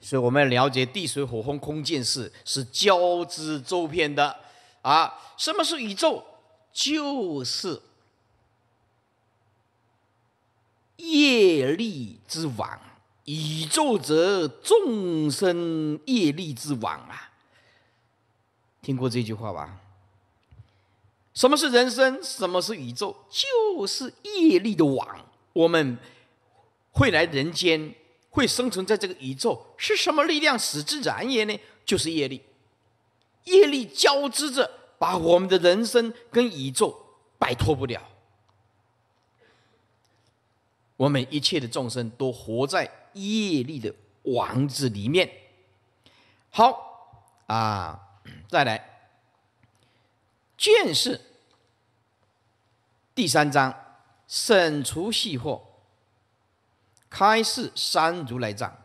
所以我们要了解地水火风空间是是交织周遍的啊！什么是宇宙？就是业力之网。宇宙则众生业力之网啊！听过这句话吧？什么是人生？什么是宇宙？就是业力的网。我们会来人间。会生存在这个宇宙是什么力量使之然也呢？就是业力，业力交织着，把我们的人生跟宇宙摆脱不了。我们一切的众生都活在业力的网子里面。好，啊，再来，见识第三章，审除细货。开示三如来藏。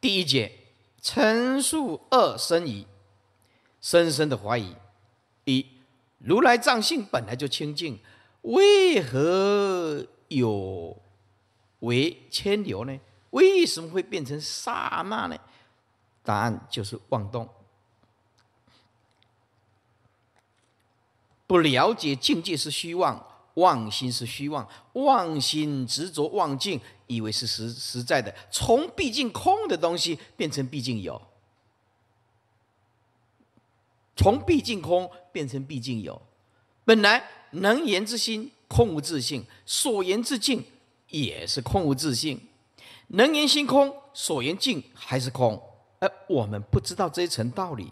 第一节，陈述二生疑，深深的怀疑：一，如来藏性本来就清净，为何有为牵流呢？为什么会变成刹那呢？答案就是妄动。不了解境界是虚妄。妄心是虚妄，妄心执着妄境，以为是实实在的。从毕竟空的东西变成毕竟有，从毕竟空变成毕竟有。本来能言之心空无自性，所言之境也是空无自性。能言心空，所言境还是空。而我们不知道这一层道理。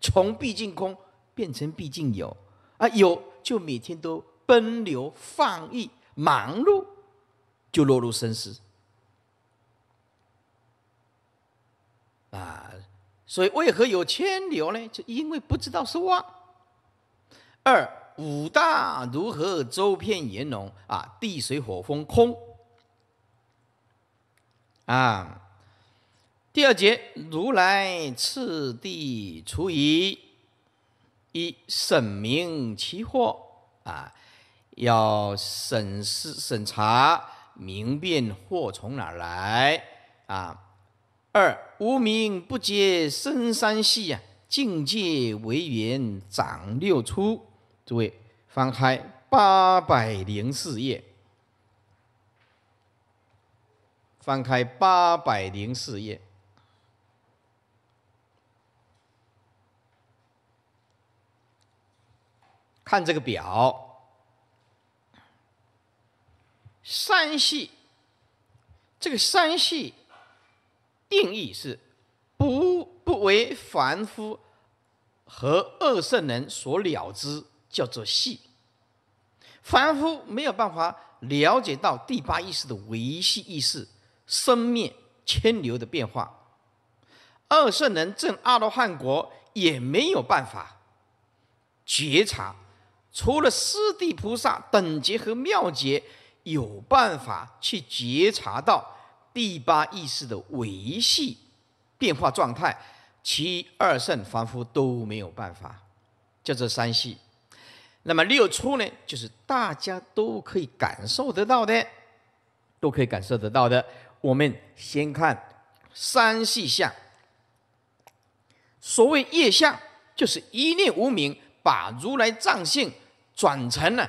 从毕竟空变成毕竟有，啊，有就每天都。奔流放逸忙碌，就落入生死。啊，所以为何有千流呢？就因为不知道是旺。二五大如何周遍炎龙啊？地水火风空。啊，第二节如来次第除以一审明其惑啊。要审视、审查、明辨货从哪儿来啊！二无名不接深山系啊，境界为缘长六出。诸位翻开八百零四页，翻开八百零四页，看这个表。三系，这个三系定义是不不为凡夫和二圣人所了知，叫做系。凡夫没有办法了解到第八意识的唯系意识生灭牵流的变化，二圣人正阿罗汉国也没有办法觉察，除了四地菩萨等级和妙觉。有办法去觉察到第八意识的维系变化状态，其二圣凡夫都没有办法，叫做三系。那么六出呢，就是大家都可以感受得到的，都可以感受得到的。我们先看三系相。所谓业相，就是一念无明把如来藏性转成了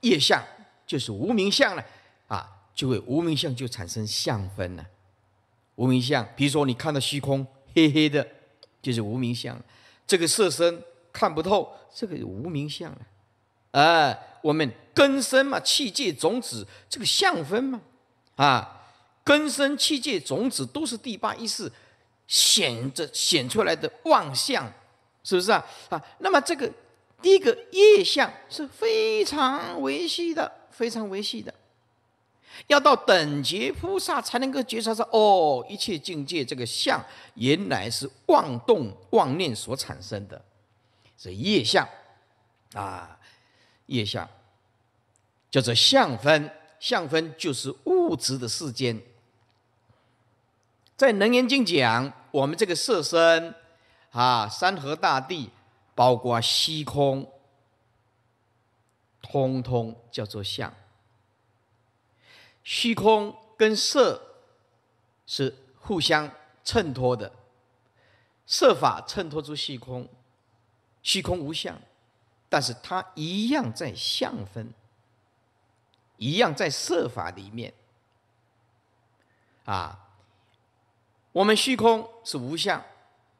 业相。就是无名相了，啊，就会无名相就产生相分了。无名相，比如说你看到虚空黑黑的，就是无名相。这个色身看不透，这个无名相啊。我们根生嘛，气界种子，这个相分嘛，啊，根生气界种子都是第八意识显着显出来的妄相，是不是啊？啊，那么这个第一个业相是非常维系的。非常微细的，要到等觉菩萨才能够觉察说：“哦，一切境界这个相，原来是妄动妄念所产生的，是业相啊，业相，叫做相分。相分就是物质的世间。在《能言经》讲，我们这个色身啊，山河大地，包括虚空。”通通叫做相，虚空跟色是互相衬托的，色法衬托出虚空，虚空无相，但是它一样在相分，一样在色法里面。啊，我们虚空是无相，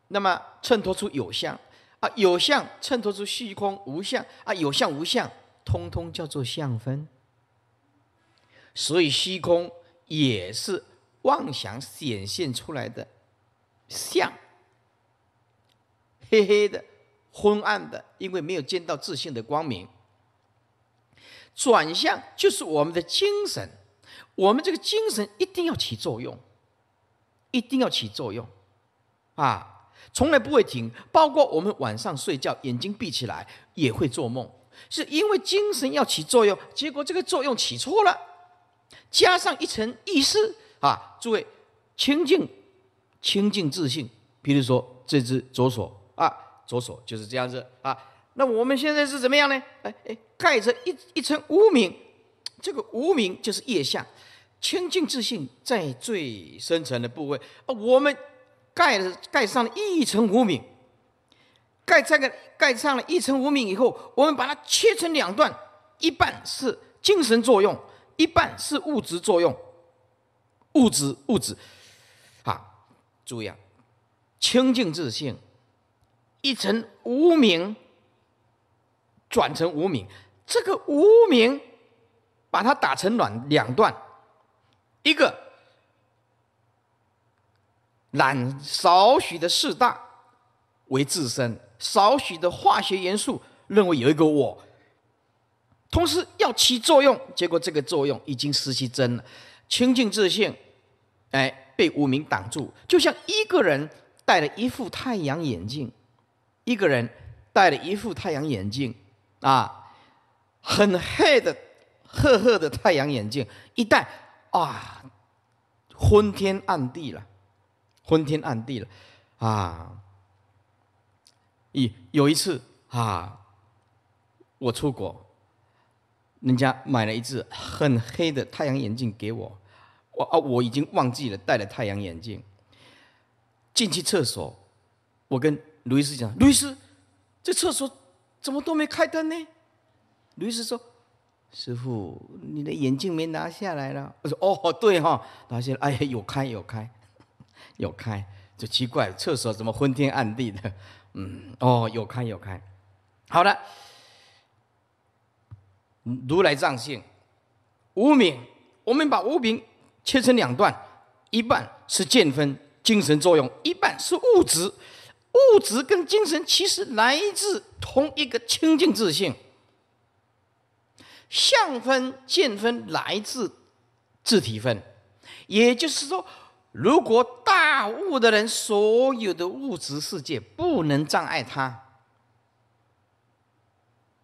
那么衬托出有相啊，有相衬托出虚空无相啊，有相无相。通通叫做相分，所以虚空也是妄想显现出来的相。黑黑的、昏暗的，因为没有见到自信的光明。转向就是我们的精神，我们这个精神一定要起作用，一定要起作用啊！从来不会停，包括我们晚上睡觉，眼睛闭起来也会做梦。是因为精神要起作用，结果这个作用起错了，加上一层意识啊，诸位清净清净自信，比如说这只左手啊，左手就是这样子啊，那我们现在是怎么样呢？哎哎，盖着一一层无名，这个无名就是业相，清净自信在最深层的部位啊，我们盖了盖上了一层无名，盖这个盖上了一层无名以后，我们把它切成两段，一半是精神作用，一半是物质作用。物质物质，啊，注意啊，清净自性，一层无名转成无名，这个无名把它打成两两段，一个揽少许的四大为自身。少许的化学元素，认为有一个我，同时要起作用，结果这个作用已经失去真了。清净自信，哎，被无名挡住，就像一个人戴了一副太阳眼镜，一个人戴了一副太阳眼镜啊，很黑的、褐褐的太阳眼镜，一戴啊，昏天暗地了，昏天暗地了，啊。有有一次啊，我出国，人家买了一只很黑的太阳眼镜给我，我啊我已经忘记了戴了太阳眼镜，进去厕所，我跟卢医师讲，卢医师，这厕所怎么都没开灯呢？卢医师说，师傅，你的眼镜没拿下来了。我说哦对哈，拿下来，哎有开有开有开，就奇怪厕所怎么昏天暗地的。嗯，哦，有看有看，好了，如来藏性，无名，我们把无名切成两段，一半是见分精神作用，一半是物质，物质跟精神其实来自同一个清净自性，相分见分来自自体分，也就是说。如果大悟的人，所有的物质世界不能障碍他，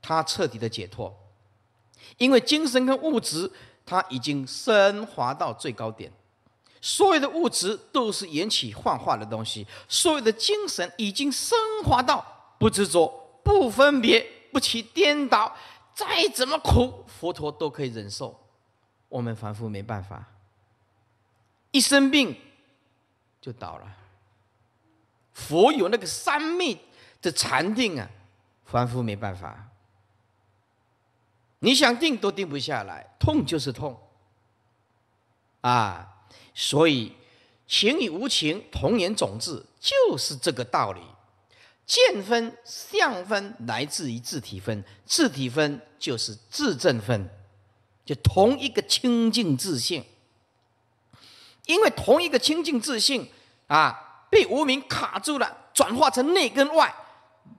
他彻底的解脱，因为精神跟物质，他已经升华到最高点，所有的物质都是引起幻化的东西，所有的精神已经升华到不执着、不分别、不起颠倒，再怎么苦，佛陀都可以忍受，我们凡夫没办法，一生病。就倒了。佛有那个三昧的禅定啊，凡夫没办法。你想定都定不下来，痛就是痛。啊，所以情与无情同源总自就是这个道理。见分、相分来自于自体分，自体分就是自证分，就同一个清净自性。因为同一个清净自信啊，被无名卡住了，转化成内跟外，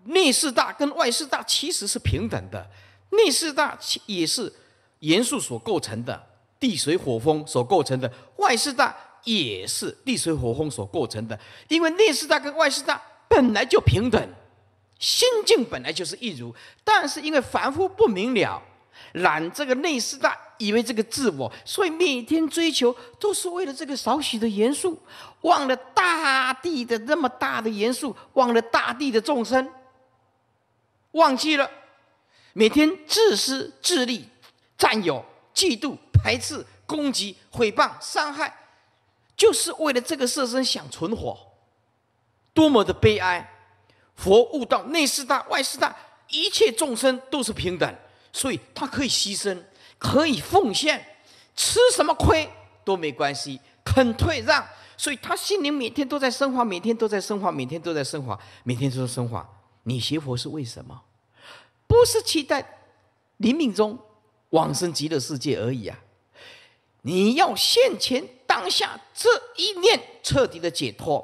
内四大跟外四大其实是平等的，内四大也是元素所构成的，地水火风所构成的，外四大也是地水火风所构成的，因为内四大跟外四大本来就平等，心境本来就是一如，但是因为凡夫不明了，染这个内四大。以为这个自我，所以每天追求都是为了这个少许的元素，忘了大地的那么大的元素，忘了大地的众生，忘记了每天自私自利、占有、嫉妒、排斥、攻击、毁谤、伤害，就是为了这个色身想存活，多么的悲哀！佛悟道，内四大、外四大，一切众生都是平等，所以他可以牺牲。可以奉献，吃什么亏都没关系，肯退让，所以他心灵每天都在升华，每天都在升华，每天都在升华，每天都在升华。你学佛是为什么？不是期待临命中往生极乐世界而已啊！你要现前当下这一念彻底的解脱，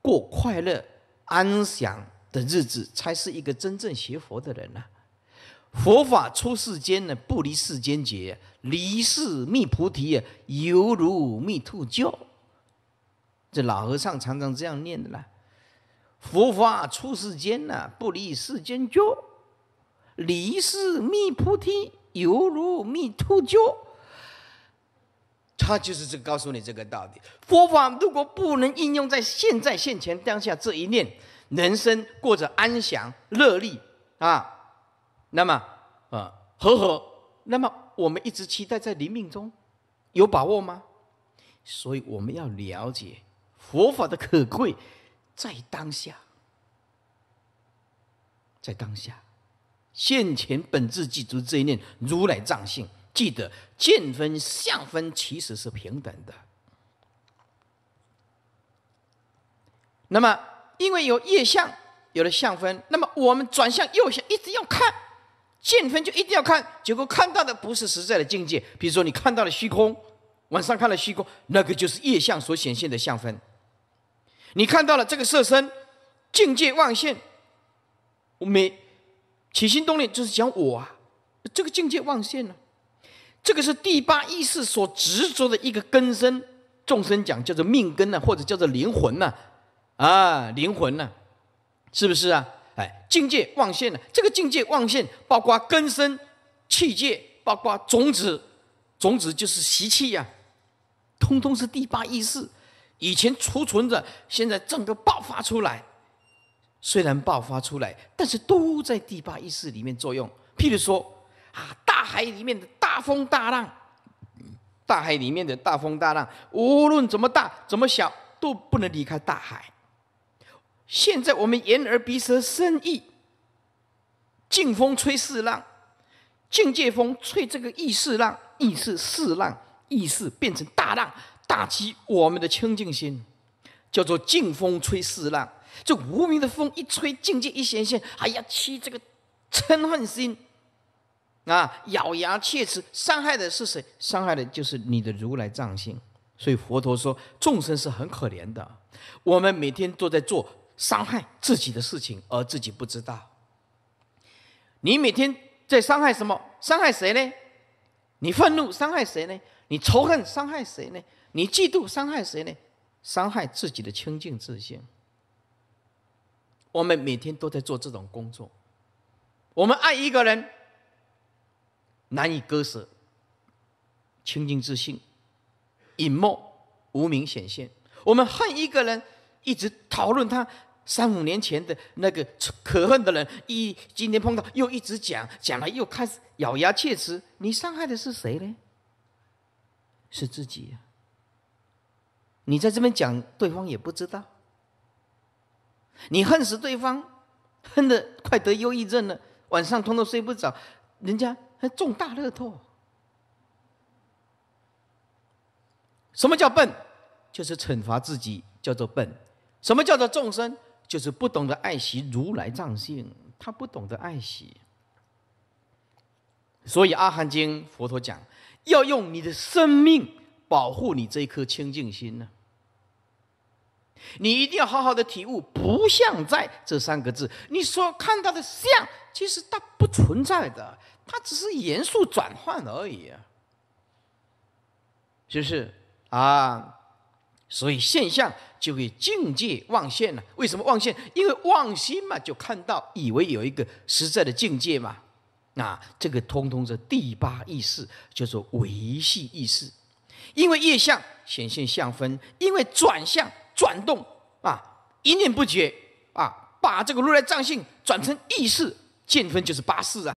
过快乐安详的日子，才是一个真正学佛的人呢。佛法出世间呢，不离世间劫，离世觅菩提，犹如觅兔角。这老和尚常常这样念的啦。佛法出世间呢，不离世间觉；离世觅菩提，犹如觅兔角。他就是这告诉你这个道理。佛法如果不能应用在现在、现前、当下这一念，人生过着安详、乐利啊。那么，呃，和和，那么我们一直期待在离命中，有把握吗？所以我们要了解佛法的可贵，在当下，在当下，现前本质记住这一念如来藏性，记得见分相分其实是平等的。那么，因为有业相，有了相分，那么我们转向右向，一直要看。见分就一定要看，结果看到的不是实在的境界。比如说，你看到了虚空，晚上看了虚空，那个就是业相所显现的相分。你看到了这个色身，境界妄现，我没起心动念，就是讲我啊，这个境界妄现呢，这个是第八意识所执着的一个根身，众生讲叫做命根呢，或者叫做灵魂呢，啊，灵魂呢，是不是啊？哎，境界妄现了。这个境界妄现，包括根生、气界，包括种子。种子就是习气呀，通通是第八意识以前储存着，现在整个爆发出来。虽然爆发出来，但是都在第八意识里面作用。譬如说，啊，大海里面的大风大浪，大海里面的大风大浪，无论怎么大怎么小，都不能离开大海。现在我们言而鼻舌身意，静风吹四浪，境界风吹这个意四浪，意是四浪，意是变成大浪，打击我们的清净心，叫做静风吹四浪。这无名的风一吹，境界一显现，哎呀，起这个嗔恨心，啊，咬牙切齿，伤害的是谁？伤害的就是你的如来藏心。所以佛陀说，众生是很可怜的。我们每天都在做。伤害自己的事情，而自己不知道。你每天在伤害什么？伤害谁呢？你愤怒伤害谁呢？你仇恨伤害谁呢？你嫉妒伤害谁呢？伤害自己的清净自信。我们每天都在做这种工作。我们爱一个人，难以割舍。清净自信，隐没无明显现。我们恨一个人，一直讨论他。三五年前的那个可恨的人，一今天碰到又一直讲讲了，又开始咬牙切齿。你伤害的是谁呢？是自己。你在这边讲，对方也不知道。你恨死对方，恨的快得忧郁症了，晚上通通睡不着。人家还中大乐透。什么叫笨？就是惩罚自己，叫做笨。什么叫做众生？就是不懂得爱惜如来藏性，他不懂得爱惜，所以《阿含经》佛陀讲，要用你的生命保护你这一颗清净心呢。你一定要好好的体悟，不像在这三个字，你所看到的像，其实它不存在的，它只是元素转换而已，是不是啊？所以现象就会境界妄现了。为什么妄现？因为妄心嘛，就看到以为有一个实在的境界嘛。啊，这个通通是第八意识，叫做维系意识。因为业相显现相分，因为转向转动啊，一念不绝啊，把这个如来藏性转成意识，见分就是八识啊。